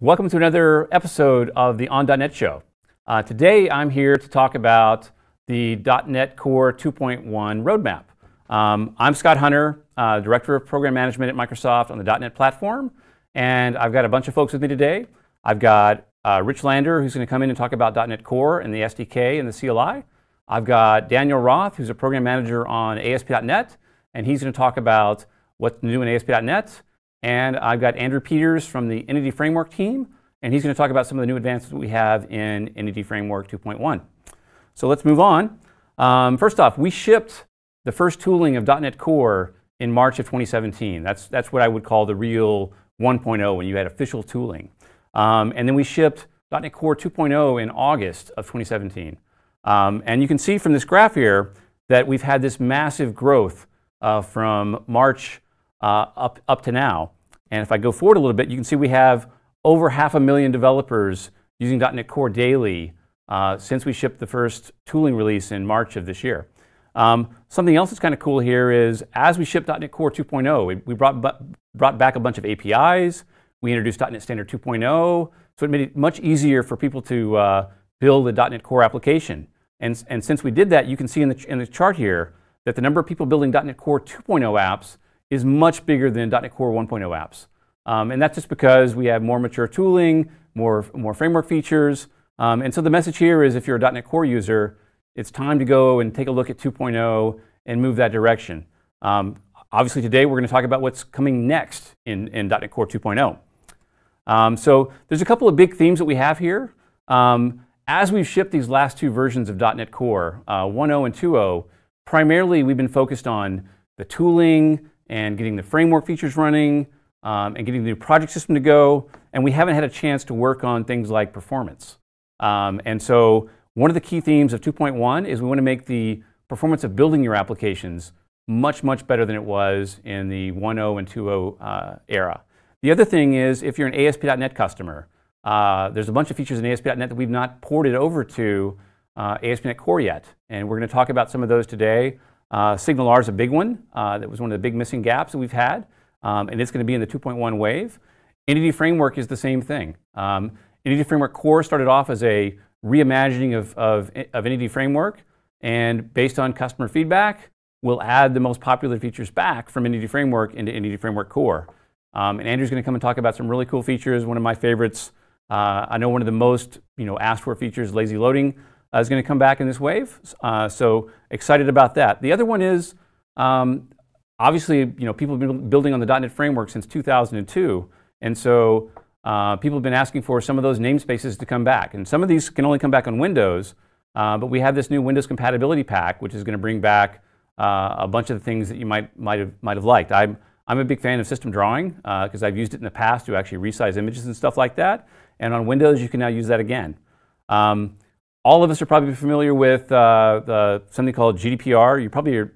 Welcome to another episode of the On.NET Show. Uh, today I'm here to talk about the .NET Core 2.1 roadmap. Um, I'm Scott Hunter, uh, Director of Program Management at Microsoft on the .NET platform, and I've got a bunch of folks with me today. I've got uh, Rich Lander, who's going to come in and talk about .NET Core and the SDK and the CLI. I've got Daniel Roth, who's a Program Manager on ASP.NET, and he's going to talk about what's new in ASP.NET, and I've got Andrew Peters from the Entity Framework team, and he's going to talk about some of the new advances we have in Entity Framework 2.1. So let's move on. Um, first off, we shipped the first tooling of .NET Core in March of 2017. That's, that's what I would call the real 1.0 when you had official tooling. Um, and then we shipped .NET Core 2.0 in August of 2017. Um, and you can see from this graph here that we've had this massive growth uh, from March uh, up, up to now. And if I go forward a little bit, you can see we have over half a million developers using .NET Core daily uh, since we shipped the first tooling release in March of this year. Um, something else that's kind of cool here is as we shipped .NET Core 2.0, we, brought, brought back a bunch of APIs. We introduced .NET Standard 2.0, so it made it much easier for people to uh, build a .NET Core application. And, and since we did that, you can see in the, in the chart here that the number of people building .NET Core 2.0 apps is much bigger than .NET Core 1.0 apps. Um, and that's just because we have more mature tooling, more, more framework features. Um, and so the message here is if you're a .NET Core user, it's time to go and take a look at 2.0 and move that direction. Um, obviously today we're going to talk about what's coming next in, in .NET Core 2.0. Um, so there's a couple of big themes that we have here. Um, as we've shipped these last two versions of .NET Core, uh, 1.0 and 2.0, primarily we've been focused on the tooling, and getting the framework features running um, and getting the new project system to go. And we haven't had a chance to work on things like performance. Um, and so one of the key themes of 2.1 is we want to make the performance of building your applications much, much better than it was in the 1.0 and 2.0 uh, era. The other thing is if you're an ASP.NET customer, uh, there's a bunch of features in ASP.NET that we've not ported over to uh, ASP.NET Core yet. And we're going to talk about some of those today. Uh, Signal R is a big one. Uh, that was one of the big missing gaps that we've had, um, and it's going to be in the 2.1 wave. Entity Framework is the same thing. Um, Entity Framework Core started off as a reimagining of, of, of Entity Framework, and based on customer feedback, we'll add the most popular features back from Entity Framework into Entity Framework Core. Um, and Andrew's going to come and talk about some really cool features. One of my favorites, uh, I know one of the most you know asked for features, lazy loading uh, is going to come back in this wave. Uh, so excited about that. The other one is um, obviously you know people have been building on the .NET framework since 2002, and so uh, people have been asking for some of those namespaces to come back. And some of these can only come back on Windows, uh, but we have this new Windows compatibility pack, which is going to bring back uh, a bunch of the things that you might might have might have liked. I'm I'm a big fan of system drawing because uh, I've used it in the past to actually resize images and stuff like that. And on Windows, you can now use that again. Um, all of us are probably familiar with uh, uh, something called GDPR. You probably are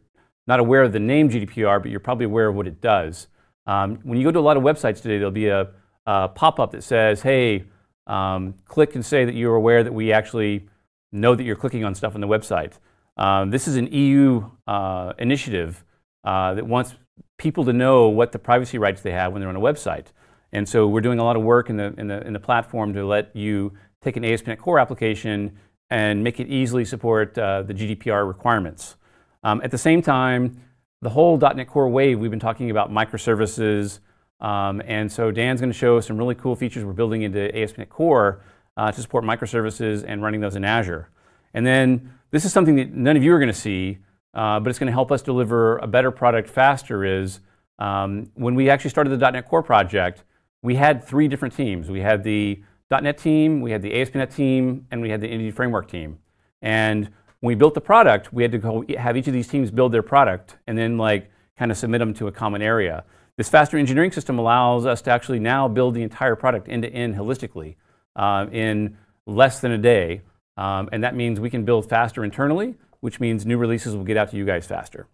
not aware of the name GDPR, but you're probably aware of what it does. Um, when you go to a lot of websites today, there'll be a, a pop-up that says, hey, um, click and say that you're aware that we actually know that you're clicking on stuff on the website. Um, this is an EU uh, initiative uh, that wants people to know what the privacy rights they have when they're on a website. And so we're doing a lot of work in the, in the, in the platform to let you take an ASP.NET Core application and make it easily support uh, the GDPR requirements. Um, at the same time, the whole .NET Core wave, we've been talking about microservices, um, and so Dan's going to show some really cool features we're building into ASP.NET Core uh, to support microservices and running those in Azure. And then this is something that none of you are going to see, uh, but it's going to help us deliver a better product faster is um, when we actually started the .NET Core project, we had three different teams. We had the .NET team, we had the ASP.NET team, and we had the Entity Framework team. And when we built the product, we had to go have each of these teams build their product and then like kind of submit them to a common area. This faster engineering system allows us to actually now build the entire product end to end holistically uh, in less than a day. Um, and that means we can build faster internally, which means new releases will get out to you guys faster.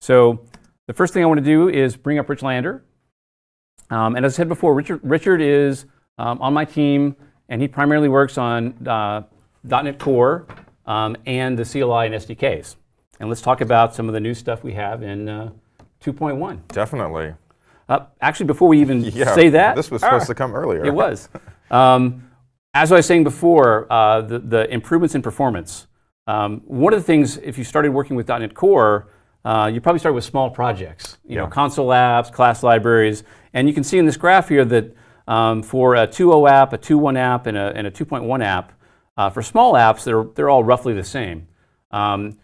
So the first thing I want to do is bring up Rich Lander. Um, and as I said before, Richard, Richard is um, on my team, and he primarily works on uh, .NET Core um, and the CLI and SDKs. And let's talk about some of the new stuff we have in uh, 2.1. Definitely. Uh, actually, before we even yeah, say that, this was supposed ah, to come earlier. It was. Um, as I was saying before, uh, the, the, improvements in performance. Um, one of the things, if you started working with .NET Core, uh, you probably started with small projects, you yeah. know, console apps, class libraries, and you can see in this graph here that um, for a 2.0 app, a 2.1 app, and a, and a 2.1 app, uh, for small apps, they're, they're all roughly the same. Um,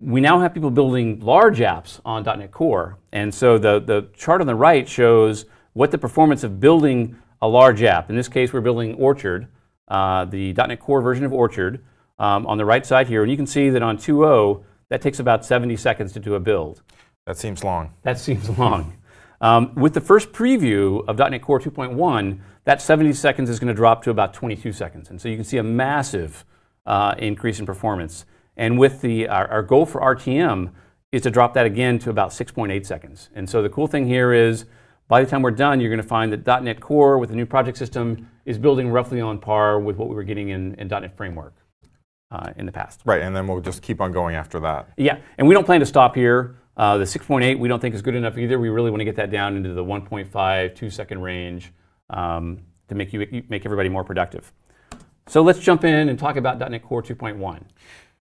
we now have people building large apps on .NET Core. And so the, the chart on the right shows what the performance of building a large app. In this case, we're building Orchard, uh, the .NET Core version of Orchard, um, on the right side here. And you can see that on 2.0, that takes about 70 seconds to do a build. That seems long. That seems long. Um, with the first preview of .NET Core 2.1, that 70 seconds is going to drop to about 22 seconds. And so you can see a massive uh, increase in performance. And with the, our, our, goal for RTM is to drop that again to about 6.8 seconds. And so the cool thing here is by the time we're done, you're going to find that .NET Core with the new project system is building roughly on par with what we were getting in, in .NET Framework. Uh, in the past. Right, and then we'll just keep on going after that. Yeah, and we don't plan to stop here. Uh, the 6.8 we don't think is good enough either. We really want to get that down into the 1.5, 2 second range um, to make, you, make everybody more productive. So let's jump in and talk about .NET Core 2.1.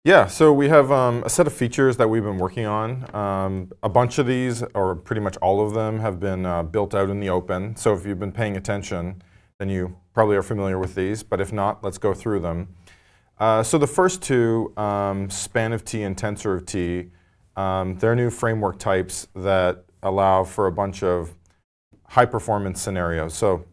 Yeah, so we have um, a set of features that we've been working on. Um, a bunch of these, or pretty much all of them, have been uh, built out in the open. So if you've been paying attention, then you probably are familiar with these. But if not, let's go through them. Uh, so the first two, um, span of t and tensor of t, um, there are new framework types that allow for a bunch of high performance scenarios. So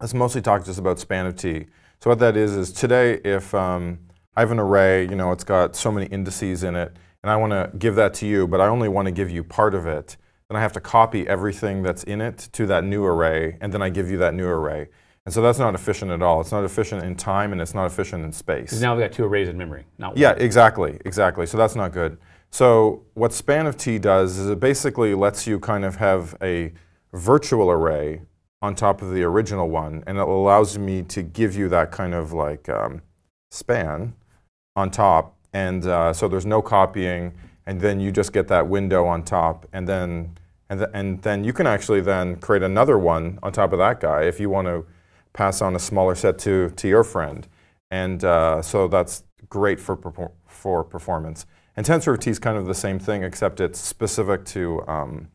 let's mostly talk just about span of t. So what that is is today if um, I have an array, you know, it's got so many indices in it, and I want to give that to you, but I only want to give you part of it, then I have to copy everything that's in it to that new array, and then I give you that new array. And so that's not efficient at all. It's not efficient in time, and it's not efficient in space. Because now we've got two arrays in memory, not one. Yeah, exactly, exactly. So that's not good. So what span of t does is it basically lets you kind of have a virtual array on top of the original one, and it allows me to give you that kind of like um, span on top. And uh, so there's no copying, and then you just get that window on top, and then and, th and then you can actually then create another one on top of that guy if you want to pass on a smaller set to to your friend. And uh, so that's great for for performance. And TensorFT is kind of the same thing, except it's specific to um,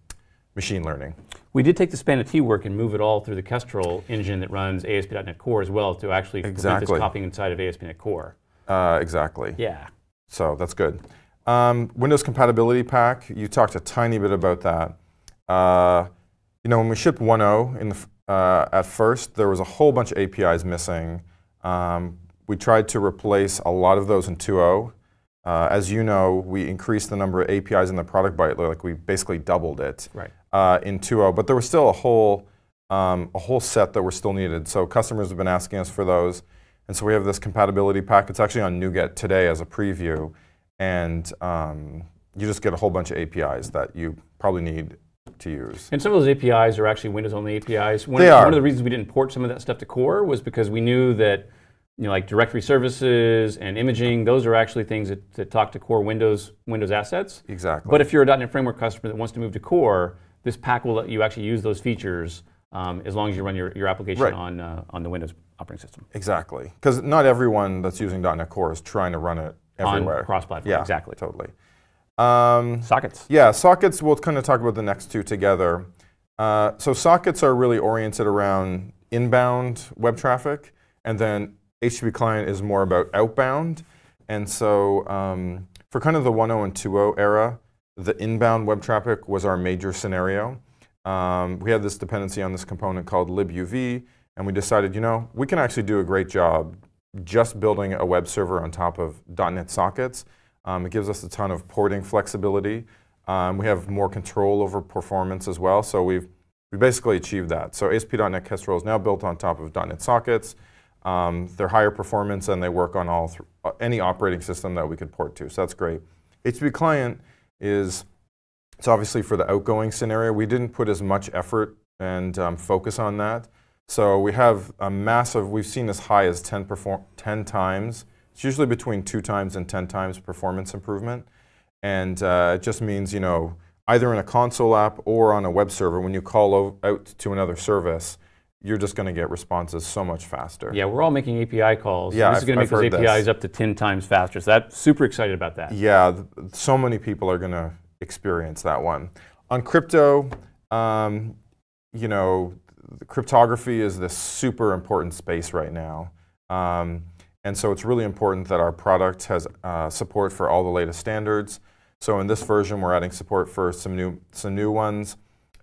machine learning. We did take the span of T work and move it all through the Kestrel engine that runs ASP.NET Core as well to actually exactly. this copying inside of ASP.NET Core. Uh, exactly. Yeah. So that's good. Um, Windows compatibility pack, you talked a tiny bit about that. Uh, you know, when we shipped 1.0 in the, uh, at first, there was a whole bunch of APIs missing. Um, we tried to replace a lot of those in 2.0. Uh, as you know, we increased the number of APIs in the product by like we basically doubled it right. uh, in 2.0. But there was still a whole um, a whole set that were still needed. So customers have been asking us for those, and so we have this compatibility pack. It's actually on NuGet today as a preview, and um, you just get a whole bunch of APIs that you probably need to use. And some of those APIs are actually Windows-only APIs. One, they are. One of the reasons we didn't port some of that stuff to core was because we knew that you know, like directory services and imaging, those are actually things that, that talk to core Windows Windows assets. Exactly. But if you're a .NET Framework customer that wants to move to core, this pack will let you actually use those features um, as long as you run your, your application right. on, uh, on the Windows operating system. Exactly, because not everyone that's using .NET Core is trying to run it everywhere. On cross-platform, yeah, exactly. totally. Um, sockets. Yeah, sockets, we'll kind of talk about the next two together. Uh, so sockets are really oriented around inbound web traffic, and then HTTP client is more about outbound. And so um, for kind of the 1.0 and 2.0 era, the inbound web traffic was our major scenario. Um, we had this dependency on this component called libuv, and we decided, you know, we can actually do a great job just building a web server on top of .NET sockets. Um, it gives us a ton of porting flexibility. Um, we have more control over performance as well, so we've we basically achieved that. So ASP.NET Kestrel is now built on top of .NET sockets. Um, they're higher performance and they work on all uh, any operating system that we could port to. So that's great. HTTP client is it's obviously for the outgoing scenario. We didn't put as much effort and um, focus on that. So we have a massive. We've seen as high as 10, 10 times. It's usually between two times and 10 times performance improvement, and uh, it just means you know either in a console app or on a web server when you call out to another service you're just going to get responses so much faster. Yeah, we're all making API calls. Yeah, this I've, is going to make I've those APIs this. up to 10 times faster. So that super excited about that. Yeah, th so many people are going to experience that one. On crypto, um, you know, cryptography is this super important space right now. Um, and so it's really important that our product has uh, support for all the latest standards. So in this version, we're adding support for some new, some new ones.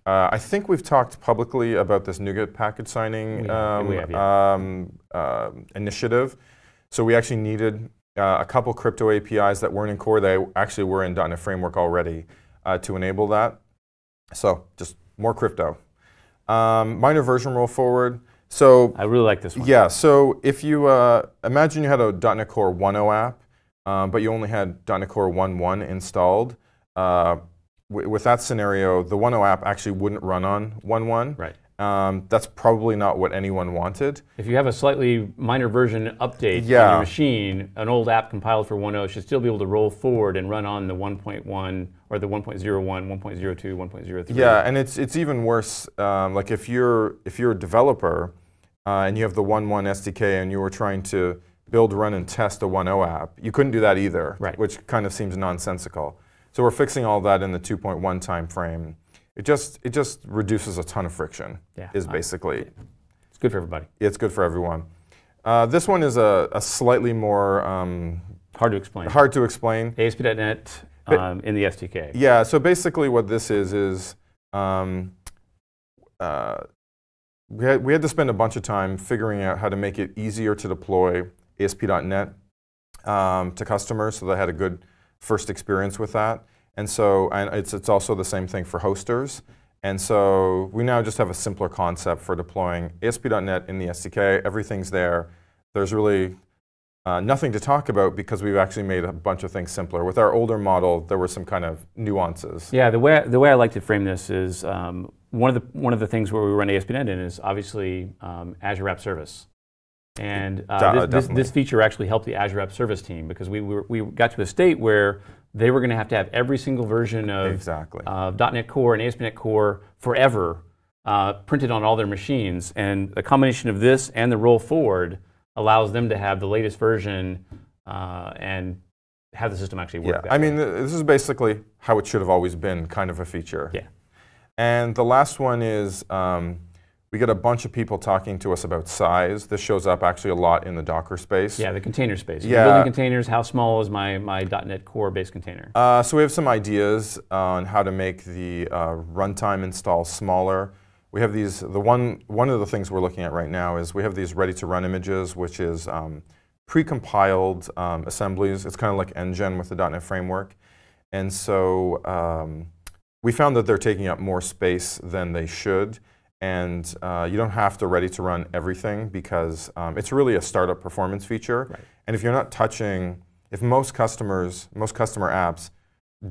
Uh, I think we've talked publicly about this NuGet package signing um, have, yeah. um, uh, initiative. So we actually needed uh, a couple crypto APIs that weren't in core. They actually were in .NET Framework already uh, to enable that. So just more crypto. Um, minor version roll forward. So I really like this one. Yeah. So if you uh, imagine you had a .NET Core 1.0 app, um, but you only had .NET Core 1.1 installed uh, with that scenario, the 1.0 app actually wouldn't run on 1.1. Right. Um, that's probably not what anyone wanted. If you have a slightly minor version update yeah. on your machine, an old app compiled for 1.0 should still be able to roll forward and run on the 1.1 or the 1.01, 1.02, 1.03. Yeah, and it's it's even worse. Um, like if you're if you're a developer uh, and you have the 1.1 SDK and you were trying to build, run, and test a 1.0 app, you couldn't do that either, right. which kind of seems nonsensical. So we're fixing all that in the 2.1 time frame. It just it just reduces a ton of friction. Yeah, is basically. it's good for everybody. It's good for everyone. Uh, this one is a, a slightly more um, hard to explain. Hard to explain. ASP.NET um, in the SDK. Yeah. So basically, what this is is um, uh, we had, we had to spend a bunch of time figuring out how to make it easier to deploy ASP.NET um, to customers so they had a good first experience with that. And so and it's, it's also the same thing for hosters. And so we now just have a simpler concept for deploying ASP.NET in the SDK. Everything's there. There's really uh, nothing to talk about because we've actually made a bunch of things simpler. With our older model, there were some kind of nuances. Yeah, the way, the way I like to frame this is um, one, of the, one of the things where we run ASP.NET in is obviously um, Azure App Service. And uh, this, this, this, feature actually helped the Azure App Service team because we, were, we got to a state where they were going to have to have every single version of exactly. uh, .NET Core and ASP.NET Core forever uh, printed on all their machines. And a combination of this and the roll forward allows them to have the latest version uh, and have the system actually work. Yeah, I mean, this is basically how it should have always been, kind of a feature. Yeah. And the last one is. Um, we get a bunch of people talking to us about size. This shows up actually a lot in the Docker space. Yeah, the container space. Yeah. Building containers, how small is my, my .NET Core based container? Uh, so we have some ideas on how to make the uh, runtime install smaller. We have these, the one, one of the things we're looking at right now is we have these ready to run images, which is um, precompiled um, assemblies. It's kind of like NGen with the .NET framework. And so um, we found that they're taking up more space than they should and uh, you don't have to ready to run everything because um, it's really a startup performance feature. Right. And if you're not touching, if most customers, most customer apps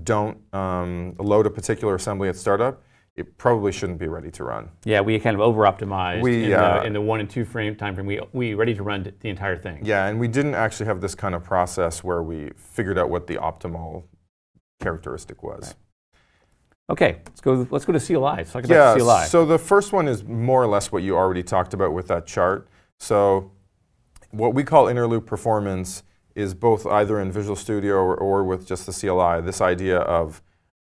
don't um, load a particular assembly at startup, it probably shouldn't be ready to run. Yeah, we kind of over optimized in, uh, the, in, the, one and two frame time frame. We, we ready to run the entire thing. Yeah, and we didn't actually have this kind of process where we figured out what the optimal characteristic was. Right. Okay, let's go. Let's go to CLI. Let's talk about yeah, CLI. So the first one is more or less what you already talked about with that chart. So what we call interloop performance is both either in Visual Studio or, or with just the CLI. This idea of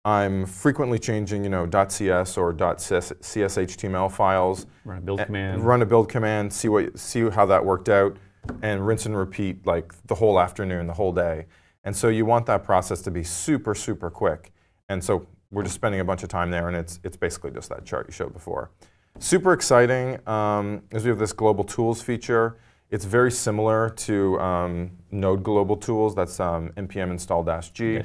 I'm frequently changing, you know, .cs or .cshtml files. Run a build command. Run a build command. See what see how that worked out, and rinse and repeat like the whole afternoon, the whole day. And so you want that process to be super super quick. And so we're just spending a bunch of time there, and it's, it's basically just that chart you showed before. Super exciting um, is we have this global tools feature. It's very similar to um, Node Global Tools. That's um, npm install dash g.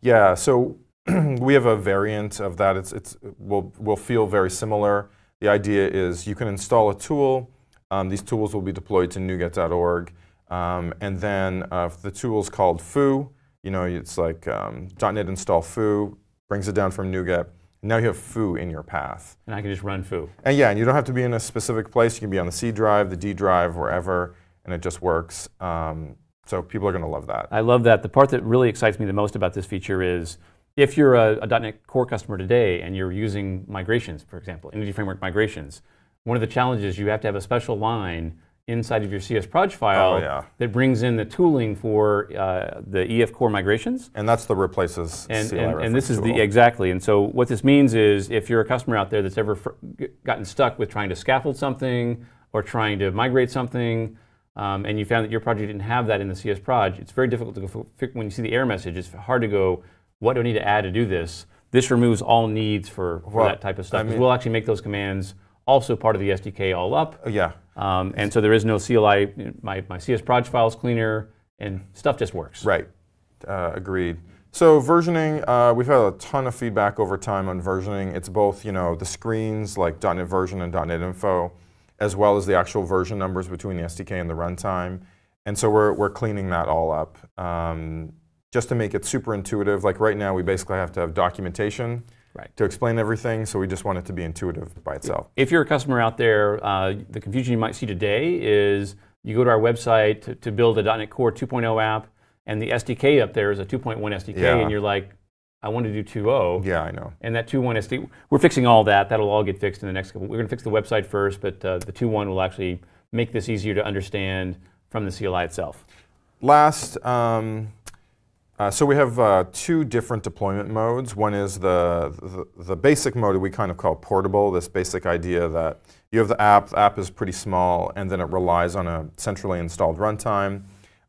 Yeah, so we have a variant of that. It's, it's will, will feel very similar. The idea is you can install a tool. Um, these tools will be deployed to NuGet.org. Um, and then uh, the tool is called foo. You know, it's like um, .NET install foo brings it down from NuGet. Now you have foo in your path. And I can just run foo. And yeah, and you don't have to be in a specific place. You can be on the C drive, the D drive, wherever, and it just works. Um, so people are going to love that. I love that. The part that really excites me the most about this feature is if you're a, a .NET Core customer today and you're using migrations, for example, Entity Framework migrations, one of the challenges you have to have a special line inside of your CS Proj oh, file oh, yeah. that brings in the tooling for uh, the EF core migrations. And that's the replaces and, CLI and, and this is tool. the exactly. And so what this means is if you're a customer out there that's ever gotten stuck with trying to scaffold something or trying to migrate something, um, and you found that your project didn't have that in the CS Proj, it's very difficult to go when you see the error message. It's hard to go, what do I need to add to do this? This removes all needs for, for well, that type of stuff. I mean, we'll actually make those commands also part of the SDK all up. Yeah. Um, and so there is no CLI. My, my CS proj file is cleaner, and stuff just works. Right. Uh, agreed. So versioning, uh, we've had a ton of feedback over time on versioning. It's both, you know, the screens like .NET version and .NET info, as well as the actual version numbers between the SDK and the runtime. And so we're, we're cleaning that all up um, just to make it super intuitive. Like right now, we basically have to have documentation right. to explain everything, so we just want it to be intuitive by itself. If you're a customer out there, uh, the confusion you might see today is you go to our website to, to build a .NET Core 2.0 app, and the SDK up there is a 2.1 SDK, yeah. and you're like, I want to do 2.0. Yeah, I know. And that 2.1 SDK, we're fixing all that. That'll all get fixed in the next couple. We're going to fix the website first, but uh, the 2.1 will actually make this easier to understand from the CLI itself. Last, um, uh, so we have uh, two different deployment modes. One is the, the, the basic mode we kind of call portable, this basic idea that you have the app, the app is pretty small, and then it relies on a centrally installed runtime.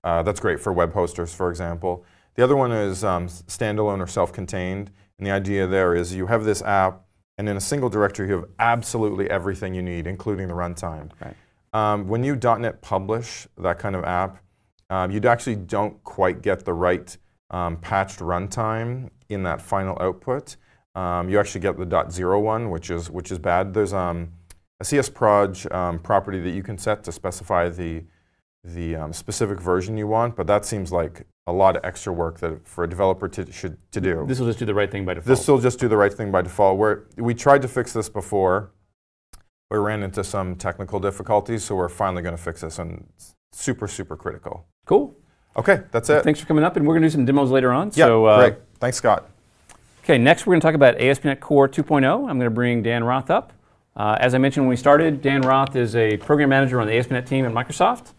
Uh, that's great for web hosters, for example. The other one is um, standalone or self-contained, and the idea there is you have this app, and in a single directory you have absolutely everything you need, including the runtime. Right. Um, when you .NET publish that kind of app, um, you actually don't quite get the right um, patched runtime in that final output, um, you actually get the .01, which is which is bad. There's um, a CSproj um, property that you can set to specify the the um, specific version you want, but that seems like a lot of extra work that for a developer to, should to do. This will just do the right thing by default. This will just do the right thing by default. We're, we tried to fix this before, we ran into some technical difficulties, so we're finally going to fix this, and super super critical. Cool. Okay, that's it. thanks for coming up, and we're going to do some demos later on. Yeah, so, uh, great. Thanks, Scott. Okay, next we're going to talk about ASP.NET Core 2.0. I'm going to bring Dan Roth up. Uh, as I mentioned when we started, Dan Roth is a program manager on the ASP.NET team at Microsoft.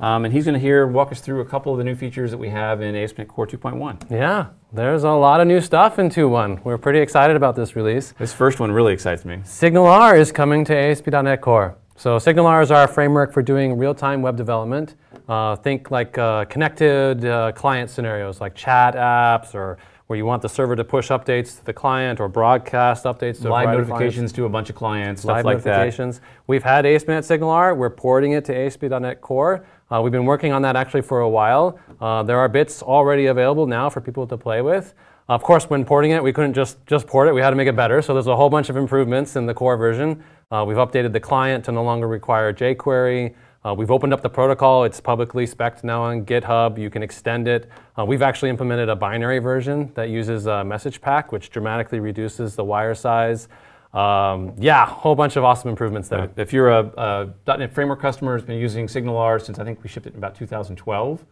Um, and he's going to here walk us through a couple of the new features that we have in ASP.NET Core 2.1. Yeah, there's a lot of new stuff in 2.1. We're pretty excited about this release. This first one really excites me. Signal R is coming to ASP.NET Core. So SignalR is our framework for doing real-time web development. Uh, think like uh, connected uh, client scenarios like chat apps or where you want the server to push updates to the client or broadcast updates to live notifications to a bunch of clients, stuff live like notifications. that. We've had ASP.NET SignalR. We're porting it to ASP.NET Core. Uh, we've been working on that actually for a while. Uh, there are bits already available now for people to play with. Of course, when porting it, we couldn't just, just port it. We had to make it better. So there's a whole bunch of improvements in the core version. Uh, we've updated the client to no longer require jQuery. Uh, we've opened up the protocol. It's publicly spec'd now on GitHub. You can extend it. Uh, we've actually implemented a binary version that uses a message pack, which dramatically reduces the wire size. Um, yeah, whole bunch of awesome improvements there. If you're a, a .NET Framework customer who's been using SignalR since I think we shipped it in about 2012,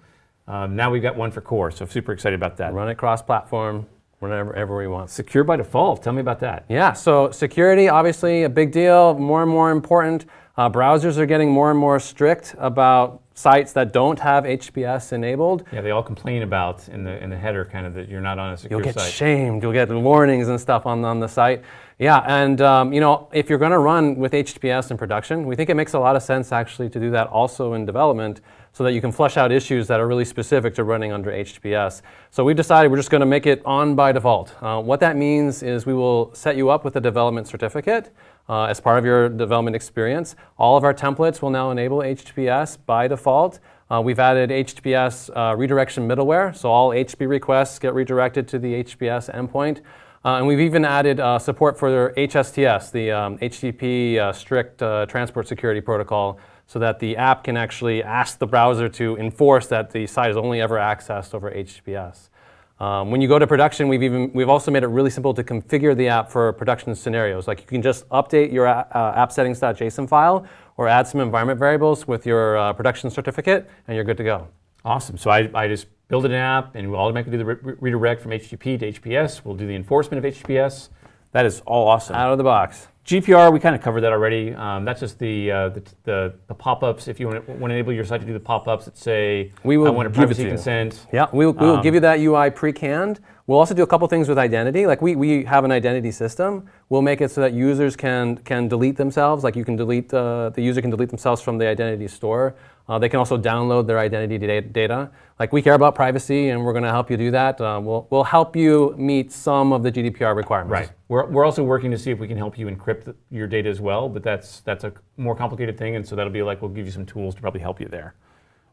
um, now we've got one for core, so super excited about that. Run it cross-platform, whenever ever we want. Secure by default, tell me about that. Yeah, so security, obviously a big deal, more and more important. Uh, browsers are getting more and more strict about sites that don't have HPS enabled. Yeah, they all complain about in the in the header kind of that you're not on a secure site. You'll get site. shamed. You'll get warnings and stuff on on the site. Yeah, and um, you know if you're going to run with HTTPS in production, we think it makes a lot of sense actually to do that also in development so that you can flush out issues that are really specific to running under HTTPS. So we've decided we're just going to make it on by default. Uh, what that means is we will set you up with a development certificate uh, as part of your development experience. All of our templates will now enable HTTPS by default. Uh, we've added HTTPS uh, redirection middleware, so all HTTP requests get redirected to the HTTPS endpoint. Uh, and we've even added uh, support for HSTS, the um, HTTP strict transport security protocol so that the app can actually ask the browser to enforce that the site is only ever accessed over HTTPS. Um, when you go to production, we've, even, we've also made it really simple to configure the app for production scenarios. Like you can just update your uh, uh app settings.json file or add some environment variables with your uh, production certificate, and you're good to go. Awesome. So I, I just build an app, and we'll automatically do the re redirect from HTTP to HTTPS. We'll do the enforcement of HTTPS. That is all awesome. Out of the box. GPR, we kind of covered that already. Um, that's just the, uh, the, the, the pop-ups. If you want to, want to, enable your site to do the pop-ups that say, we will I want a privacy consent. Yeah, we will, we will um, give you that UI pre-canned. We'll also do a couple things with identity. Like we, we have an identity system. We'll make it so that users can, can delete themselves. Like you can delete, uh, the user can delete themselves from the identity store. Uh, they can also download their identity data. Like we care about privacy, and we're going to help you do that. Uh, we'll, we'll help you meet some of the GDPR requirements. Right. We're, we're also working to see if we can help you encrypt your data as well, but that's that's a more complicated thing, and so that'll be like we'll give you some tools to probably help you there.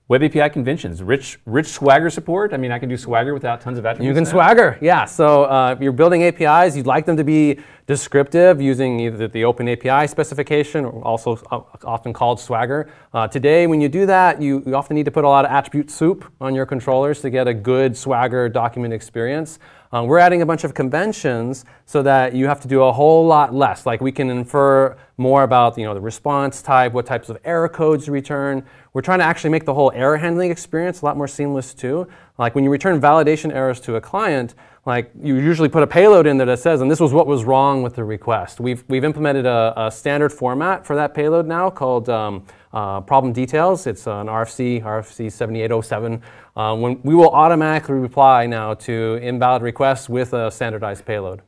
Web API conventions, rich, rich Swagger support. I mean, I can do Swagger without tons of attributes. You can now. Swagger, yeah. So uh, if you're building APIs, you'd like them to be descriptive using either the Open API specification, or also uh, often called Swagger. Uh, today, when you do that, you, you, often need to put a lot of attribute soup on your controllers to get a good Swagger document experience. Uh, we're adding a bunch of conventions so that you have to do a whole lot less. Like we can infer more about you know, the response type, what types of error codes to return. We're trying to actually make the whole error handling experience a lot more seamless too. Like when you return validation errors to a client, like you usually put a payload in there that says, and this was what was wrong with the request. We've, we've implemented a, a standard format for that payload now called um, uh, problem details. It's an RFC, RFC 7807. Uh, when we will automatically reply now to invalid requests with a standardized payload.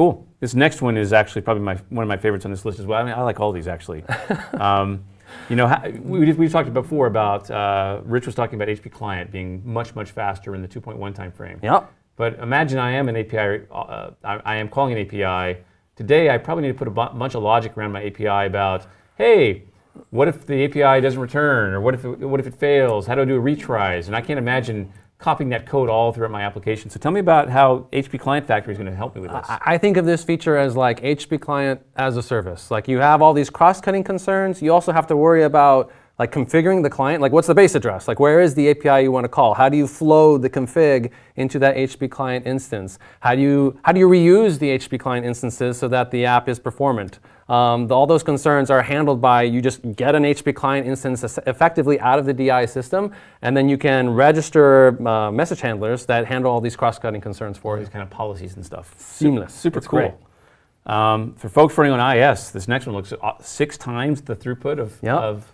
Cool. This next one is actually probably my, one of my favorites on this list as well. I mean, I like all these actually. um, you know, we, we've talked before about, uh, Rich was talking about HP Client being much, much faster in the 2.1 time frame. Yep. But imagine I am an API, uh, I, I, am calling an API. Today, I probably need to put a bunch of logic around my API about, hey, what if the API doesn't return? Or what if it, what if it fails? How do I do a retries? And I can't imagine copying that code all throughout my application. So tell me about how HP Client Factory is going to help me with this. I think of this feature as like HP Client as a service. Like you have all these cross-cutting concerns. You also have to worry about like configuring the client. Like what's the base address? Like where is the API you want to call? How do you flow the config into that HP Client instance? How do you, how do you reuse the HP Client instances so that the app is performant? Um, the, all those concerns are handled by you just get an HP client instance effectively out of the DI system, and then you can register uh, message handlers that handle all these cross-cutting concerns for These kind of policies and stuff. Seamless. Super, cool. Um, for folks running on IS, this next one looks uh, six times the throughput of, yep. of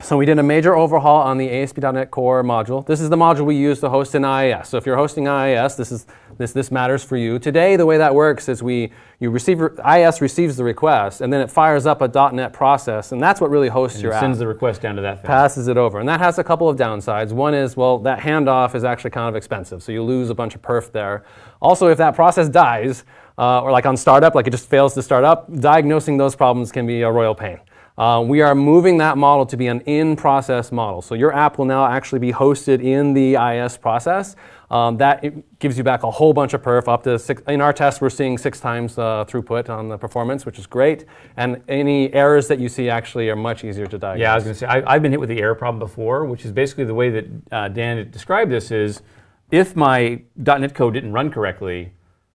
so we did a major overhaul on the ASP.NET Core module. This is the module we use to host in IIS. So if you're hosting IIS, this is this, this matters for you. Today, the way that works is we, you receive, IS receives the request, and then it fires up a .NET process, and that's what really hosts and your it app. sends the request down to that thing. Passes it over, and that has a couple of downsides. One is, well, that handoff is actually kind of expensive, so you lose a bunch of perf there. Also, if that process dies, uh, or like on startup, like it just fails to start up, diagnosing those problems can be a royal pain. Uh, we are moving that model to be an in-process model. So your app will now actually be hosted in the IS process. Um, that gives you back a whole bunch of perf up to six. In our test, we're seeing six times uh, throughput on the performance, which is great. And any errors that you see actually are much easier to diagnose. Yeah, I was going to say, I, have been hit with the error problem before, which is basically the way that uh, Dan described this is if my .NET code didn't run correctly,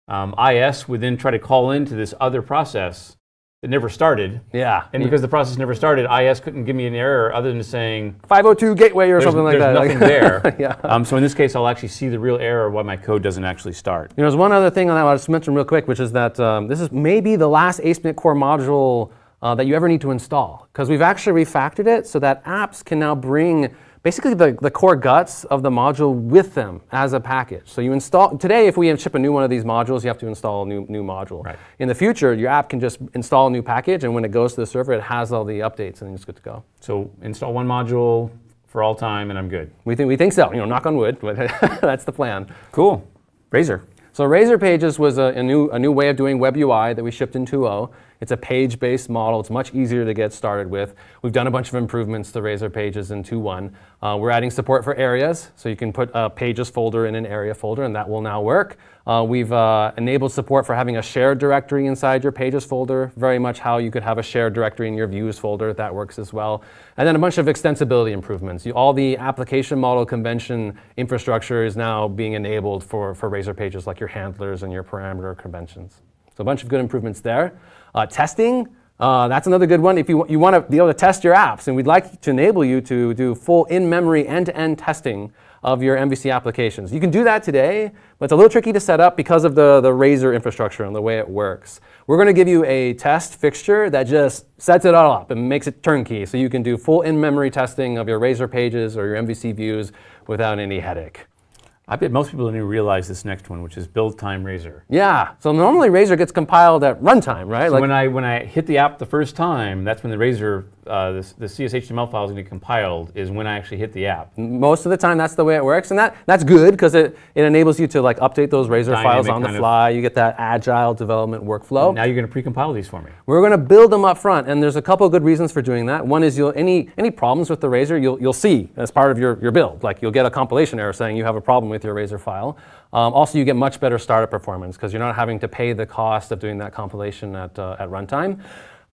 um, IS would then try to call into this other process it never started. Yeah. And because the process never started, IS couldn't give me an error other than saying 502 gateway or something like there's that. There's nothing there. yeah. Um, so in this case, I'll actually see the real error why my code doesn't actually start. You know, there's one other thing on that I'll just mention real quick, which is that um, this is maybe the last ASP.NET Core module uh, that you ever need to install because we've actually refactored it so that apps can now bring basically the, the core guts of the module with them as a package. So you install, today if we ship a new one of these modules, you have to install a new, new module. Right. In the future, your app can just install a new package and when it goes to the server, it has all the updates and it's good to go. So install one module for all time and I'm good. We think, we think so, you know, knock on wood, but that's the plan. Cool, Razor. So Razor Pages was a, a, new, a new way of doing web UI that we shipped in 2.0. It's a page-based model. It's much easier to get started with. We've done a bunch of improvements to Razor Pages in 2.1. Uh, we're adding support for areas, so you can put a Pages folder in an area folder, and that will now work. Uh, we've uh, enabled support for having a shared directory inside your Pages folder, very much how you could have a shared directory in your Views folder. That works as well. And then a bunch of extensibility improvements. You, all the application model convention infrastructure is now being enabled for, for Razor Pages, like your handlers and your parameter conventions. So a bunch of good improvements there. Uh, testing, uh, that's another good one. If you, you want to be able to test your apps, and we'd like to enable you to do full in-memory end-to-end testing of your MVC applications. You can do that today, but it's a little tricky to set up because of the, the Razor infrastructure and the way it works. We're going to give you a test fixture that just sets it all up and makes it turnkey, so you can do full in-memory testing of your Razor pages or your MVC views without any headache. I bet most people didn't realize this next one, which is build time Razor. Yeah. So normally Razor gets compiled at runtime, right? So like when I when I hit the app the first time, that's when the Razor uh, the, the CSHTML file is going to be compiled. Is when I actually hit the app. Most of the time, that's the way it works, and that that's good because it, it enables you to like update those Razor Dynamic files on the fly. You get that agile development workflow. Now you're going to pre-compile these for me. We're going to build them up front, and there's a couple good reasons for doing that. One is you'll any any problems with the Razor you'll you'll see as part of your your build. Like you'll get a compilation error saying you have a problem with with your Razor file. Um, also, you get much better startup performance because you're not having to pay the cost of doing that compilation at, uh, at runtime.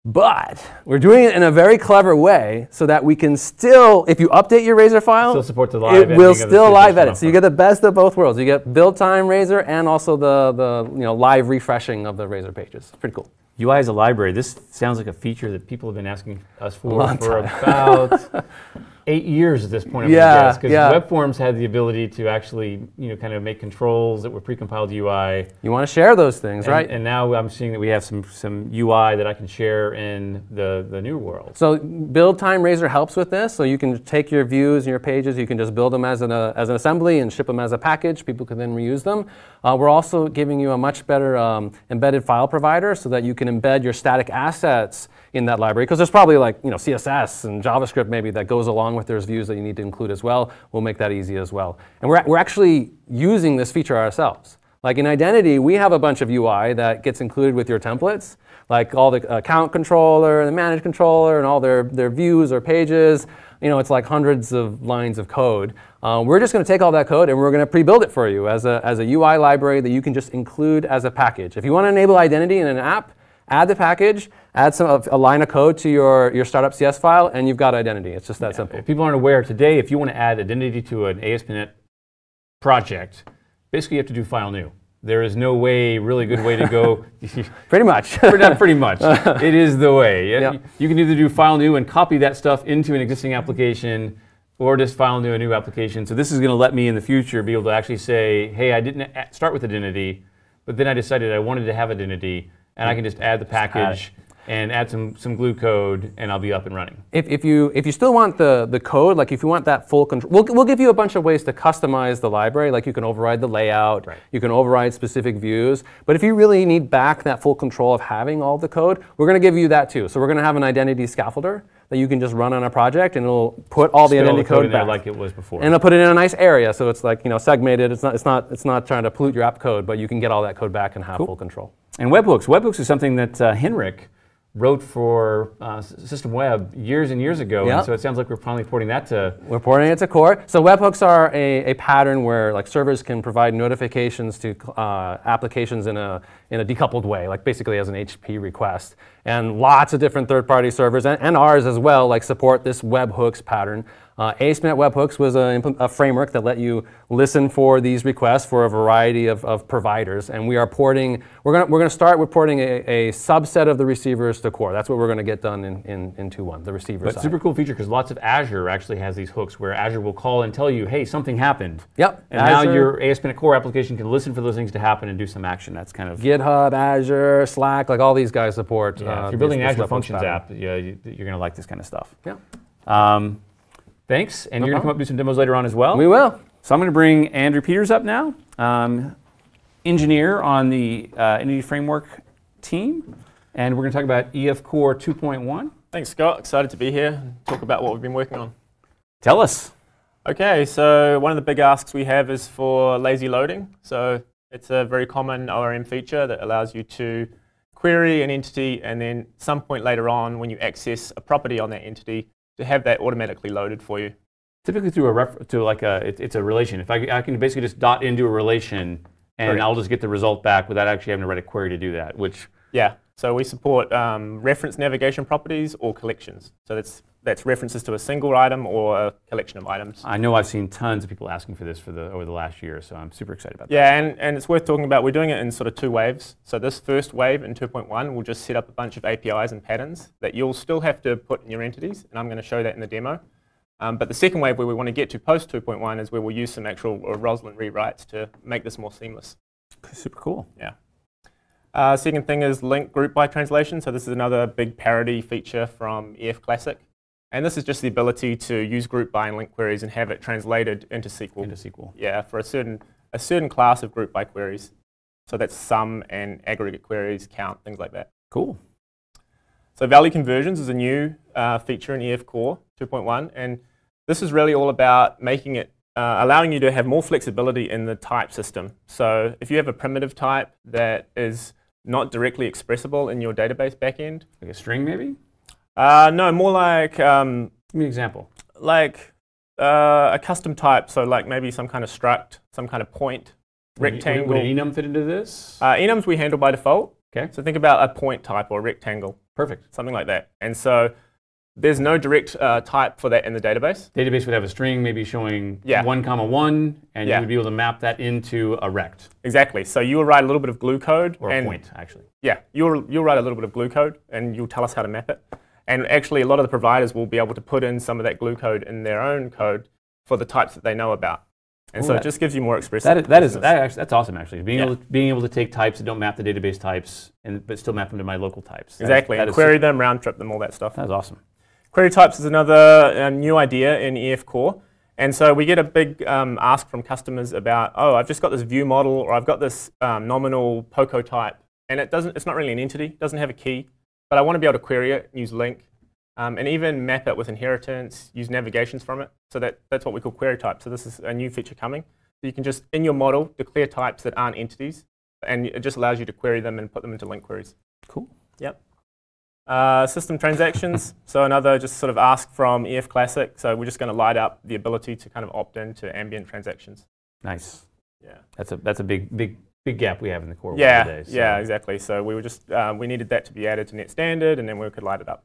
But we're doing it in a very clever way so that we can still, if you update your Razor file, still support the live it will still live edit. So you get the best of both worlds. You get build time Razor and also the, the you know, live refreshing of the Razor pages. It's pretty cool. UI as a library, this sounds like a feature that people have been asking us for for about eight years at this point. I'm yeah, because yeah. web forms had the ability to actually, you know, kind of make controls that were precompiled UI. You want to share those things, and, right? And now I'm seeing that we have some some UI that I can share in the the new world. So build time razor helps with this. So you can take your views and your pages, you can just build them as an uh, as an assembly and ship them as a package. People can then reuse them. Uh, we're also giving you a much better um, embedded file provider so that you can embed your static assets in that library because there's probably like you know CSS and JavaScript maybe that goes along with those views that you need to include as well. We'll make that easy as well. And we're, we're actually using this feature ourselves. Like in identity, we have a bunch of UI that gets included with your templates, like all the uh, account controller and the manage controller and all their, their views or pages. You know, it's like hundreds of lines of code. Uh, we're just going to take all that code and we're going to pre-build it for you as a, as a UI library that you can just include as a package. If you want to enable identity in an app, add the package, add some a line of code to your, your startup CS file, and you've got identity. It's just that yeah. simple. If people aren't aware, today, if you want to add identity to an ASP.NET project, basically you have to do file new. There is no way, really good way to go. pretty much. Not pretty much. It is the way. Yep. You can either do file new and copy that stuff into an existing application, or just file new a new application. So this is going to let me in the future be able to actually say, hey, I didn't start with identity, but then I decided I wanted to have identity and I can just add the package and add some, some glue code, and I'll be up and running. If, if, you, if you still want the, the code, like if you want that full control, we'll, we'll give you a bunch of ways to customize the library. Like you can override the layout, right. you can override specific views. But if you really need back that full control of having all the code, we're going to give you that too. So we're going to have an identity scaffolder that you can just run on a project and it'll put all the identity code, code back. like it was before. And it'll put it in a nice area so it's like, you know, segmented. It's not, it's not, it's not trying to pollute your app code, but you can get all that code back and have cool. full control. And webhooks. Webhooks is something that uh, Henrik wrote for uh, System Web years and years ago, yep. and so it sounds like we're finally porting that to... We're porting it to core. So webhooks are a, a pattern where like servers can provide notifications to uh, applications in a, in a decoupled way, like basically as an HTTP request. And lots of different third-party servers, and, and ours as well, like support this webhooks pattern. Uh, ASP.NET Webhooks was a, a, framework that let you listen for these requests for a variety of, of providers, and we are porting, we're going we're gonna start with porting a, a, subset of the receivers to core. That's what we're going to get done in, in, in 2.1, the receiver but side. super cool feature because lots of Azure actually has these hooks where Azure will call and tell you, hey, something happened. Yep. And Azure, now your ASP.NET Core application can listen for those things to happen and do some action. That's kind of... GitHub, Azure, Slack, like all these guys support. Yeah, uh, if you're building these, an Azure Functions app, yeah, you, are going to like this kind of stuff. Yeah. Um, Thanks. And no you're going to come up and do some demos later on as well? We will. So I'm going to bring Andrew Peters up now, um, engineer on the uh, Entity Framework team. And we're going to talk about EF Core 2.1. Thanks, Scott. Excited to be here and talk about what we've been working on. Tell us. Okay, so one of the big asks we have is for lazy loading. So it's a very common ORM feature that allows you to query an entity and then some point later on when you access a property on that entity, to have that automatically loaded for you? Typically through a ref to like a it, it's a relation. If I, I can basically just dot into a relation and I'll just get the result back without actually having to write a query to do that. Which yeah. So we support um, reference navigation properties or collections. So that's that's references to a single item or a collection of items. I know I've seen tons of people asking for this for the over the last year, so I'm super excited about yeah, that. Yeah, and, and it's worth talking about. We're doing it in sort of two waves. So this first wave in 2.1 will just set up a bunch of APIs and patterns that you'll still have to put in your entities, and I'm going to show that in the demo. Um, but the second wave where we want to get to post 2.1 is where we'll use some actual uh, Roslyn rewrites to make this more seamless. Super cool. Yeah. Uh, second thing is link group by translation. So this is another big parity feature from EF Classic. And this is just the ability to use group by and link queries and have it translated into SQL. Into SQL. Yeah, for a certain, a certain class of group by queries. So that's sum and aggregate queries, count, things like that. Cool. So value conversions is a new uh, feature in EF Core 2.1. And this is really all about making it, uh, allowing you to have more flexibility in the type system. So if you have a primitive type that is not directly expressible in your database backend. Like a string maybe? Uh, no, more like. Um, Give me an example. Like uh, a custom type, so like maybe some kind of struct, some kind of point, rectangle. Would, would enum fit into this? Uh, enums we handle by default. Okay. So think about a point type or a rectangle. Perfect. Something like that. And so there's no direct uh, type for that in the database. Database would have a string maybe showing yeah. one comma one, and yeah. you would be able to map that into a rect. Exactly. So you will write a little bit of glue code. Or and, a point, actually. Yeah. You'll, you'll write a little bit of glue code, and you'll tell us how to map it. And actually, a lot of the providers will be able to put in some of that glue code in their own code for the types that they know about. And Ooh, so it just gives you more expressive. That is, that is that actually, that's awesome. Actually, being yeah. able to, being able to take types that don't map the database types, and but still map them to my local types. Exactly. That is, query them, round trip them, all that stuff. That's awesome. Query types is another um, new idea in EF Core. And so we get a big um, ask from customers about, oh, I've just got this view model, or I've got this um, nominal POCO type, and it doesn't, it's not really an entity, doesn't have a key. But I want to be able to query it, use link, um, and even map it with inheritance, use navigations from it. So that, that's what we call query type. So this is a new feature coming. So you can just, in your model, declare types that aren't entities, and it just allows you to query them and put them into link queries. Cool. Yep. Uh, system transactions, so another just sort of ask from EF Classic. So we're just going to light up the ability to kind of opt into ambient transactions. Nice. Yeah. That's a, that's a big, big big gap we have in the core yeah, today, so. Yeah, exactly. So we were just um, we needed that to be added to net standard, and then we could light it up.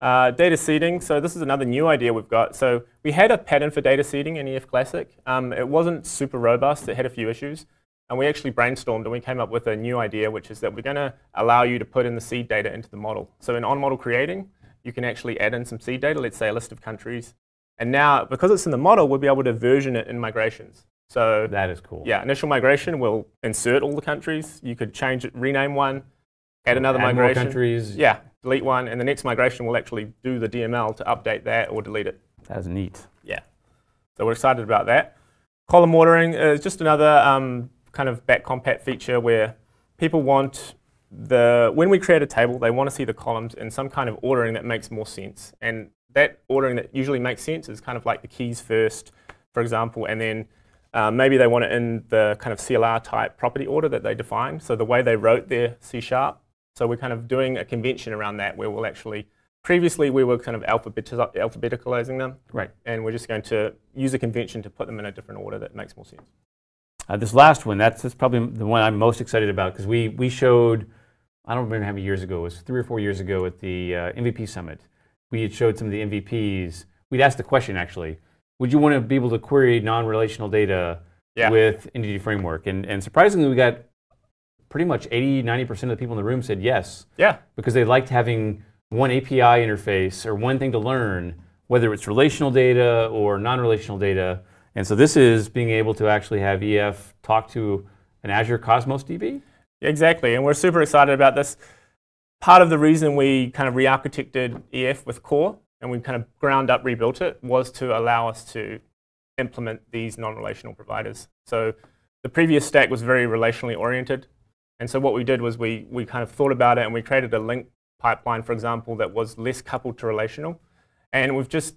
Uh, data seeding. So this is another new idea we've got. So we had a pattern for data seeding in EF Classic. Um, it wasn't super robust. It had a few issues. And we actually brainstormed and we came up with a new idea, which is that we're going to allow you to put in the seed data into the model. So in on-model creating, you can actually add in some seed data, let's say a list of countries. And now, because it's in the model, we'll be able to version it in migrations. So that is cool. Yeah, initial migration will insert all the countries. You could change it, rename one, add another add migration. More countries. Yeah, delete one, and the next migration will actually do the DML to update that or delete it. That's neat. Yeah. So we're excited about that. Column ordering is just another um, kind of back compat feature where people want the when we create a table, they want to see the columns in some kind of ordering that makes more sense. And that ordering that usually makes sense is kind of like the keys first, for example, and then uh, maybe they want it in the kind of CLR type property order that they define. So the way they wrote their C sharp. So we're kind of doing a convention around that where we'll actually, previously we were kind of alphabeticalizing them. Right. And we're just going to use a convention to put them in a different order that makes more sense. Uh, this last one, that's, that's probably the one I'm most excited about because we, we showed, I don't remember how many years ago, it was three or four years ago at the uh, MVP Summit. We had showed some of the MVPs. We'd asked the question actually, would you want to be able to query non-relational data yeah. with entity framework? And, and surprisingly, we got pretty much 80, 90% of the people in the room said yes. Yeah. Because they liked having one API interface or one thing to learn, whether it's relational data or non-relational data. And so this is being able to actually have EF talk to an Azure Cosmos DB? Exactly, and we're super excited about this. Part of the reason we kind of re-architected EF with Core and we kind of ground up rebuilt it, was to allow us to implement these non-relational providers. So the previous stack was very relationally oriented. And so what we did was we, we kind of thought about it and we created a link pipeline, for example, that was less coupled to relational. And we've just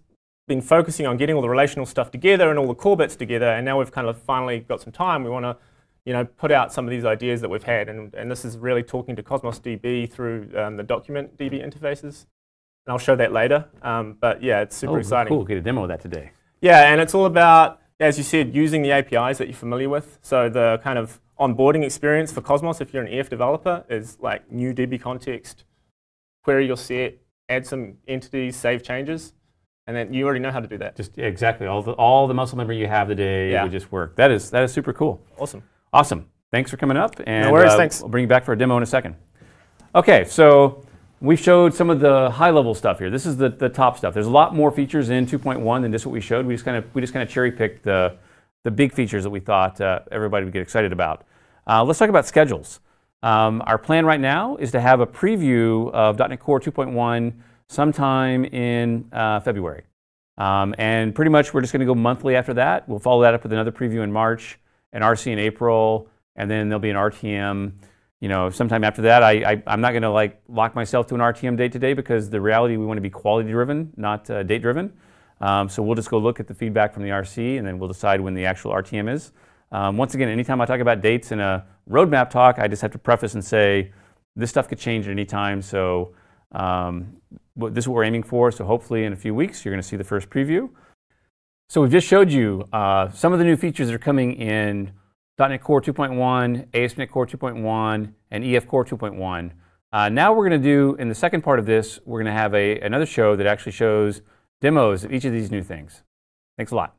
been focusing on getting all the relational stuff together and all the core bits together. And now we've kind of finally got some time. We want to you know, put out some of these ideas that we've had. And, and this is really talking to Cosmos DB through um, the document DB interfaces and I'll show that later. Um, but yeah, it's super oh, exciting. Cool, get a demo of that today. Yeah, and it's all about, as you said, using the APIs that you're familiar with. So the kind of onboarding experience for Cosmos, if you're an EF developer, is like new DB context, query your set, add some entities, save changes. And then you already know how to do that. Just yeah, exactly all the all the muscle memory you have today yeah. would just work. That is that is super cool. Awesome. Awesome. Thanks for coming up. And, no uh, worries. Uh, thanks. We'll bring you back for a demo in a second. Okay, so we showed some of the high level stuff here. This is the, the top stuff. There's a lot more features in 2.1 than just what we showed. We just kind of we just kind of cherry picked the, the big features that we thought uh, everybody would get excited about. Uh, let's talk about schedules. Um, our plan right now is to have a preview of .NET Core 2.1 sometime in uh, February. Um, and pretty much we're just going to go monthly after that. We'll follow that up with another preview in March, an RC in April, and then there'll be an RTM you know, sometime after that, I, I, am not going to like lock myself to an RTM date today because the reality we want to be quality driven, not uh, date driven. Um, so we'll just go look at the feedback from the RC and then we'll decide when the actual RTM is. Um, once again, anytime I talk about dates in a roadmap talk, I just have to preface and say this stuff could change at any time. So um, this is what we're aiming for. So hopefully in a few weeks, you're going to see the first preview. So we've just showed you uh, some of the new features that are coming in .NET Core 2.1, ASP.NET Core 2.1, and EF Core 2.1. Uh, now we're going to do, in the second part of this, we're going to have a, another show that actually shows demos of each of these new things. Thanks a lot.